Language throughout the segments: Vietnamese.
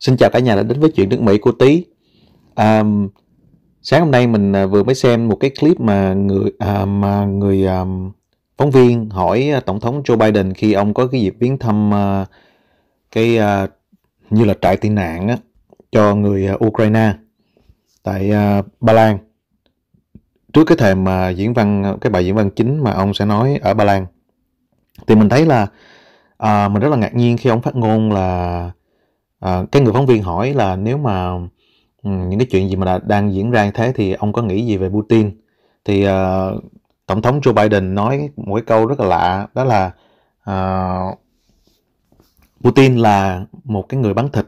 Xin chào cả nhà đã đến với chuyện nước Mỹ của tý À, sáng hôm nay mình à, vừa mới xem một cái clip mà người à, mà người à, phóng viên hỏi à, tổng thống Joe Biden khi ông có cái dịp viếng thăm à, cái à, như là trại tị nạn á, cho người à, Ukraine tại à, Ba Lan trước cái thềm mà diễn văn cái bài diễn văn chính mà ông sẽ nói ở Ba Lan thì mình thấy là à, mình rất là ngạc nhiên khi ông phát ngôn là à, cái người phóng viên hỏi là nếu mà ừ, những cái chuyện gì mà đã, đang diễn ra như thế thì ông có nghĩ gì về Putin thì uh, tổng thống Joe Biden nói một cái câu rất là lạ đó là uh, Putin là một cái người bán thịt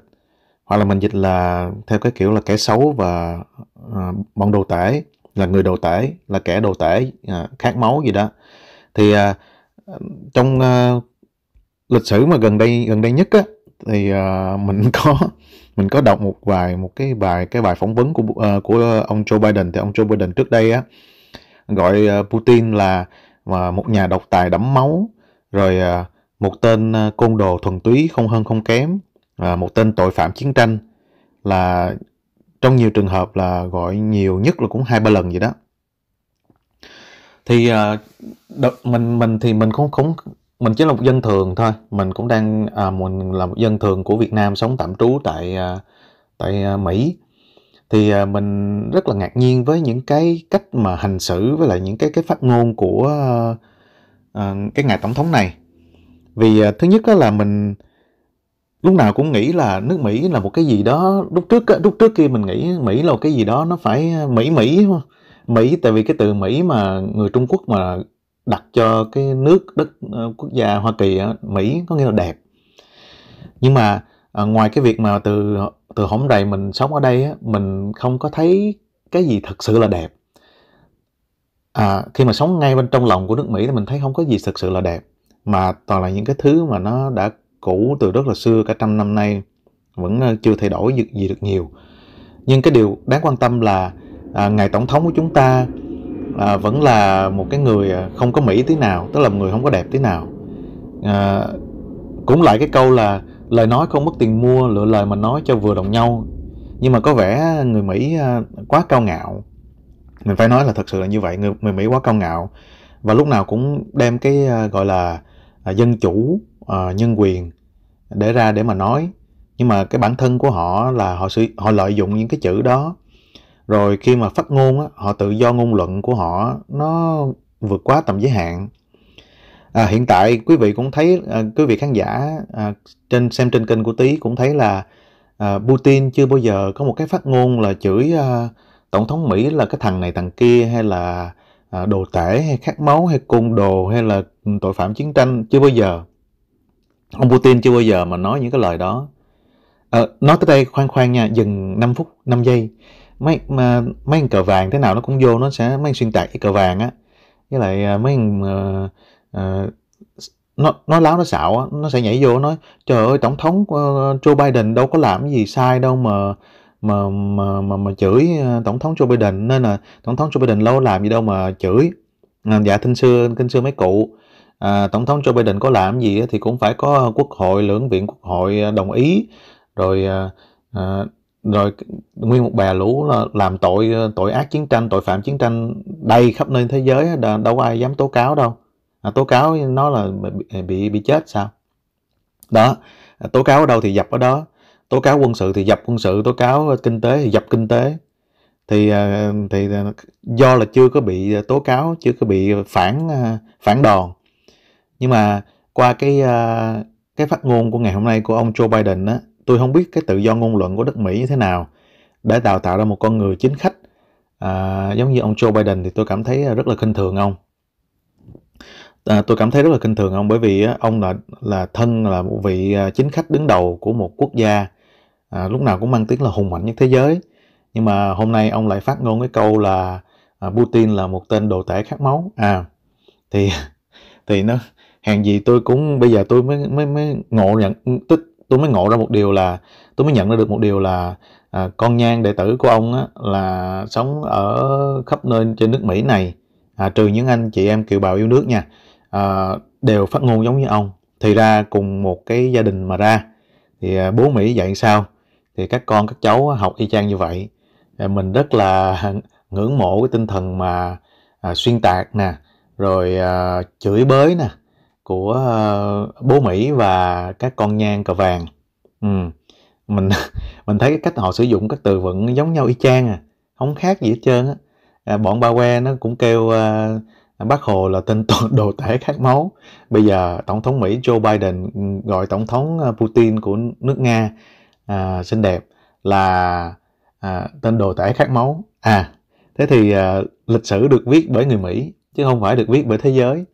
hoặc là mình dịch là theo cái kiểu là kẻ xấu và uh, bọn đồ tể là người đồ tể là kẻ đồ tể uh, khát máu gì đó thì uh, trong uh, lịch sử mà gần đây gần đây nhất á, thì uh, mình có mình có đọc một vài một cái bài cái bài phỏng vấn của uh, của ông Joe Biden thì ông Joe Biden trước đây á gọi uh, Putin là mà một nhà độc tài đẫm máu rồi uh, một tên uh, côn đồ thuần túy không hơn không kém uh, một tên tội phạm chiến tranh là trong nhiều trường hợp là gọi nhiều nhất là cũng hai ba lần vậy đó thì uh, đợt, mình mình thì mình không không mình chỉ là một dân thường thôi mình cũng đang à, mình là một dân thường của Việt Nam sống tạm trú tại à, tại à, Mỹ thì à, mình rất là ngạc nhiên với những cái cách mà hành xử với lại những cái cái phát ngôn của à, cái ngài tổng thống này vì à, thứ nhất là mình lúc nào cũng nghĩ là nước Mỹ là một cái gì đó lúc trước lúc trước kia mình nghĩ Mỹ là một cái gì đó nó phải Mỹ Mỹ Mỹ tại vì cái từ Mỹ mà người Trung Quốc mà đặt cho cái nước đất ờ, quốc gia Hoa Kỳ Mỹ có nghĩa là đẹp nhưng mà ờ, ngoài cái việc mà từ từ hổm đầy mình sống ở đây mình không có thấy cái gì thật sự là đẹp à, khi mà sống ngay bên trong lòng của nước Mỹ thì mình thấy không có gì thật sự là đẹp mà toàn là những cái thứ mà nó đã cũ từ rất là xưa cả trăm năm nay vẫn ờ, chưa thay đổi gì, gì được nhiều nhưng cái điều đáng quan tâm là à, ngài tổng thống của chúng ta à, vẫn là một cái người à, không có mỹ tí nào tức là một người không có đẹp tí nào à, cũng lại cái câu là lời nói không mất tiền mua lựa lời mà nói cho vừa đồng nhau nhưng mà có vẻ người mỹ à, quá cao ngạo mình phải nói là thật sự là như vậy người, người mỹ quá cao ngạo và lúc nào cũng đem cái à, gọi là dân chủ nhân quyền để ra để mà nói nhưng mà cái bản thân của họ là họ sử họ lợi dụng những cái chữ đó rồi khi mà phát ngôn á, họ tự do ngôn luận của họ nó vượt quá tầm giới hạn à, hiện tại quý vị cũng thấy à, quý vị khán giả à, trên xem trên kênh của tý cũng thấy là à, Putin chưa bao giờ có một cái phát ngôn là chửi à, tổng thống Mỹ là cái thằng này thằng kia hay là à, đồ tể hay khát máu hay côn đồ hay là tội phạm chiến tranh chưa bao giờ ông Putin chưa bao giờ mà nói những cái lời đó à, nói tới đây khoan khoan nha dừng 5 phút 5 giây mấy mà mấy anh cờ vàng thế nào nó cũng vô nó sẽ mấy anh xuyên tạc cái cờ vàng á với lại à, mấy anh uh, uh, nó nó láo nó xạo á nó sẽ nhảy vô nói trời ơi tổng thống ờ, Joe Biden đâu có làm gì sai đâu mà mà mà mà, mà chửi à, tổng thống Joe Biden nên là tổng thống Joe Biden lâu làm gì đâu mà chửi à, dạ thinh xưa kinh xưa mấy cụ à, tổng thống Joe Biden có làm gì thì cũng phải có quốc hội lưỡng viện quốc hội à, đồng ý rồi à, rồi nguyên một bè lũ là làm tội ờ, tội ác chiến tranh tội phạm chiến tranh đầy khắp nơi thế giới đâu có ai dám tố cáo đâu à, tố cáo nó là bị, bị bị chết sao đó à, tố cáo ở đâu thì dập ở đó tố cáo quân sự thì dập quân sự tố cáo ờ, kinh tế thì dập kinh tế thì ờ, thì do là chưa có bị tố cáo chưa có bị phản phản đòn nhưng mà qua cái cái phát ngôn của ngày hôm nay của ông Joe Biden á tôi không biết cái tự do ngôn luận của đất Mỹ như thế nào để đào tạo ra một con người chính khách à, giống như ông Joe Biden thì tôi cảm thấy rất là khinh thường ông à, tôi cảm thấy rất là khinh thường ông bởi vì à, ông là là thân là một vị à, chính khách đứng đầu của một quốc gia à, lúc nào cũng mang tiếng là hùng mạnh nhất thế giới nhưng mà hôm nay ông lại phát ngôn cái câu là à, Putin là một tên đồ tể khát máu à thì thì nó hàng gì tôi cũng bây giờ tôi mới mới mới ngộ nhận tức tôi mới ngộ ra một điều là tôi mới nhận ra được một điều là à, con nhang đệ tử của ông á, là sống ở khắp nơi trên nước Mỹ này à, trừ những anh chị em kiều bào yêu nước nha à, đều phát ngôn giống như ông thì ra cùng một cái gia đình mà ra thì à, bố Mỹ dạy sao thì các con các cháu học y chang như vậy à, mình rất là ngưỡng mộ cái tinh thần mà à, xuyên tạc nè rồi à, chửi bới nè của ờ, bố Mỹ và các con nhang cờ vàng ừ. mình mình thấy cách họ sử dụng các từ vẫn giống nhau y chang à không khác gì hết trơn á à, bọn ba que nó cũng kêu uh, bác hồ là tên đồ tể khát máu bây giờ tổng thống mỹ joe biden ừ, gọi tổng thống ờ, putin của nước nga uh, xinh đẹp là uh, tên đồ tể khát máu à thế thì uh, lịch sử được viết bởi người mỹ chứ không phải được viết bởi thế giới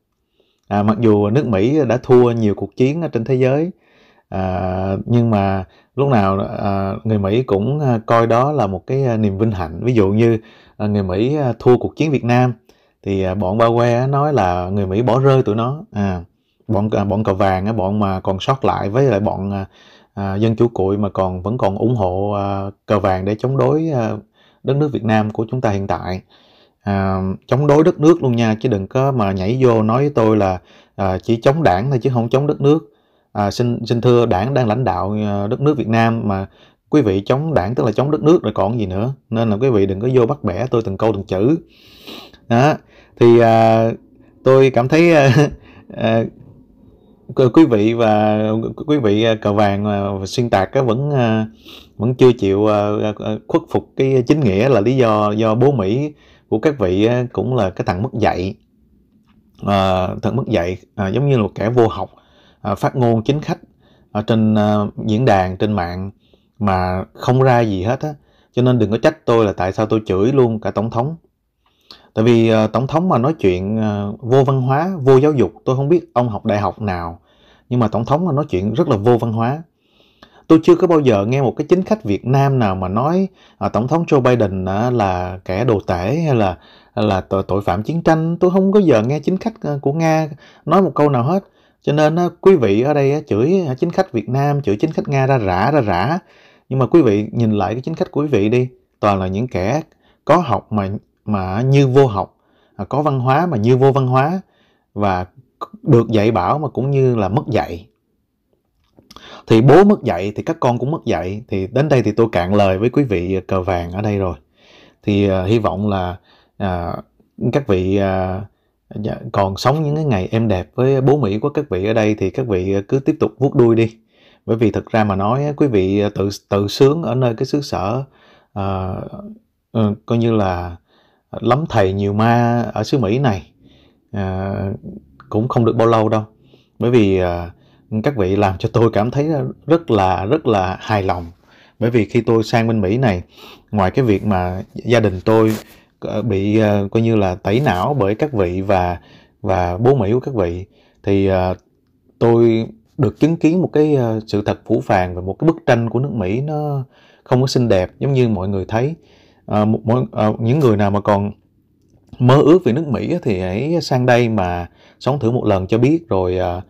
à, mặc dù nước Mỹ đã thua nhiều cuộc chiến trên thế giới à, nhưng mà lúc nào à, người Mỹ cũng à, coi đó là một cái à, niềm vinh hạnh ví dụ như à, người Mỹ à, thua cuộc chiến Việt Nam thì à, bọn ba que nói là người Mỹ bỏ rơi tụi nó à, bọn à, bọn cờ vàng bọn mà còn sót lại với lại bọn à, dân chủ cụi mà còn vẫn còn ủng hộ à, cờ vàng để chống đối à, đất nước Việt Nam của chúng ta hiện tại à, chống đối đất nước luôn nha chứ đừng có mà nhảy vô nói với tôi là à, chỉ chống đảng thôi chứ không chống đất nước à, xin xin thưa đảng đang lãnh đạo à, đất nước Việt Nam mà quý vị chống đảng tức là chống đất nước rồi còn gì nữa nên là quý vị đừng có vô bắt bẻ tôi từng câu từng chữ đó thì à, tôi cảm thấy à, à, quý vị và quý vị à, cờ vàng và xuyên tạc vẫn à, vẫn chưa chịu khuất phục cái chính nghĩa là lý do do bố Mỹ của các vị cũng là cái thằng mất dạy à, ờ, thằng mất dạy à, giống như là kẻ vô học à, phát ngôn chính khách ở à, trên à, diễn đàn trên mạng mà không ra gì hết á cho nên đừng có trách tôi là tại sao tôi chửi luôn cả tổng thống tại vì à, tổng thống mà nói chuyện à, vô văn hóa vô giáo dục tôi không biết ông học đại học nào nhưng mà tổng thống mà nói chuyện rất là vô văn hóa tôi chưa có bao giờ nghe một cái chính khách Việt Nam nào mà nói à, tổng thống Joe Biden à, là kẻ đồ tể hay là là tội, tội phạm chiến tranh tôi không có giờ nghe chính khách à, của Nga nói một câu nào hết cho nên à, quý vị ở đây à, chửi à, chính khách Việt Nam chửi chính khách Nga ra rã ra rã nhưng mà quý vị nhìn lại cái chính khách của quý vị đi toàn là những kẻ có học mà mà như vô học à, có văn hóa mà như vô văn hóa và được dạy bảo mà cũng như là mất dạy thì bố mất dạy thì các con cũng mất dạy thì đến đây thì tôi cạn lời với quý vị cờ vàng ở đây rồi thì uh, hy vọng là uh, các vị uh, còn sống những cái ngày êm đẹp với bố mỹ của các vị ở đây thì các vị cứ tiếp tục vuốt đuôi đi bởi vì thực ra mà nói quý vị tự tự sướng ở nơi cái xứ sở uh, coi như là lắm thầy nhiều ma ở xứ mỹ này uh, cũng không được bao lâu đâu bởi vì uh, các vị làm cho tôi cảm thấy rất là rất là hài lòng bởi vì khi tôi sang bên Mỹ này ngoài cái việc mà gia đình tôi ờ, bị uh, coi như là tẩy não bởi các vị và và bố Mỹ của các vị thì uh, tôi được chứng kiến một cái uh, sự thật phủ phàng và một cái bức tranh của nước Mỹ nó không có xinh đẹp giống như mọi người thấy uh, mỗi, uh, những người nào mà còn mơ ước về nước Mỹ thì hãy sang đây mà sống thử một lần cho biết rồi uh,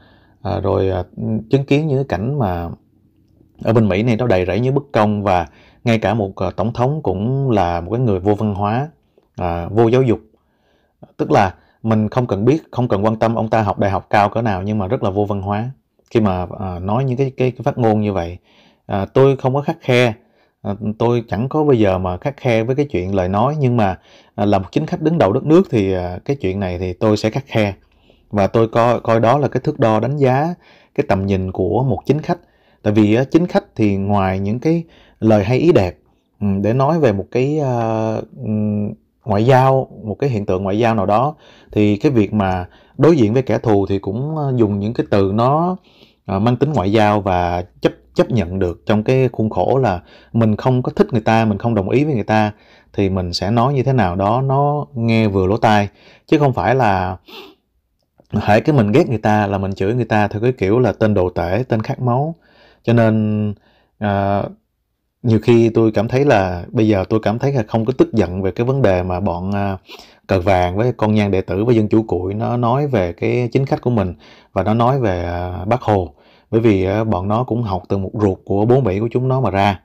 à, rồi à, chứng kiến những cái cảnh mà ở bên Mỹ này nó đầy rẫy những bất công và ngay cả một à, tổng thống cũng là một cái người vô văn hóa à, vô giáo dục tức là mình không cần biết không cần quan tâm ông ta học đại học cao cỡ nào nhưng mà rất là vô văn hóa khi mà à, nói những cái, cái cái phát ngôn như vậy à, tôi không có khắc khe à, tôi chẳng có bây giờ mà khắc khe với cái chuyện lời nói nhưng mà à, là một chính khách đứng đầu đất nước thì à, cái chuyện này thì tôi sẽ khắc khe và tôi coi coi đó là cái thước đo đánh giá cái tầm nhìn của một chính khách tại vì ờ, chính khách thì ngoài những cái lời hay ý đẹp ừ, để nói về một cái ờ, ừ, ngoại giao một cái hiện tượng ngoại giao nào đó thì cái việc mà đối diện với kẻ thù thì cũng ờ, dùng những cái từ nó mang tính ngoại giao và chấp chấp nhận được trong cái khuôn khổ là mình không có thích người ta mình không đồng ý với người ta thì mình sẽ nói như thế nào đó nó nghe vừa lỗ tai chứ không phải là hãy cái mình ghét người ta là mình chửi người ta theo cái kiểu là tên đồ tể tên khát máu cho nên à, nhiều khi tôi cảm thấy là bây giờ tôi cảm thấy là không có tức giận về cái vấn đề mà bọn à, cờ vàng với con nhan đệ tử với dân chủ cụi nó nói về cái chính khách của mình và nó nói về à, bác hồ bởi vì à, bọn nó cũng học từ một ruột của bố mỹ của chúng nó mà ra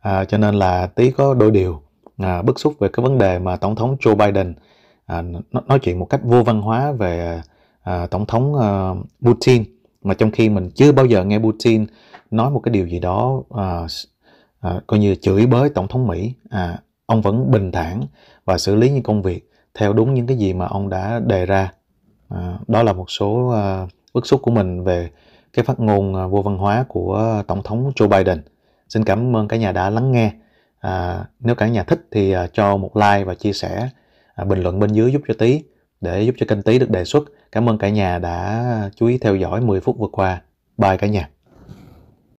à, cho nên là tí có đôi điều à, bức xúc về cái vấn đề mà tổng thống joe biden à, nói chuyện một cách vô văn hóa về à, tổng thống à, Putin mà trong khi mình chưa bao giờ nghe Putin nói một cái điều gì đó à, à, coi như chửi bới tổng thống Mỹ à, ông vẫn bình thản và xử lý những công việc theo đúng những cái gì mà ông đã đề ra à, đó là một số à, bức xúc của mình về cái phát ngôn à, vô văn hóa của tổng thống Joe Biden xin cảm ơn cả nhà đã lắng nghe à, nếu cả nhà thích thì à, cho một like và chia sẻ à, bình luận bên dưới giúp cho tí để giúp cho kênh tí được đề xuất. Cảm ơn cả nhà đã chú ý theo dõi 10 phút vừa qua. Bye cả nhà.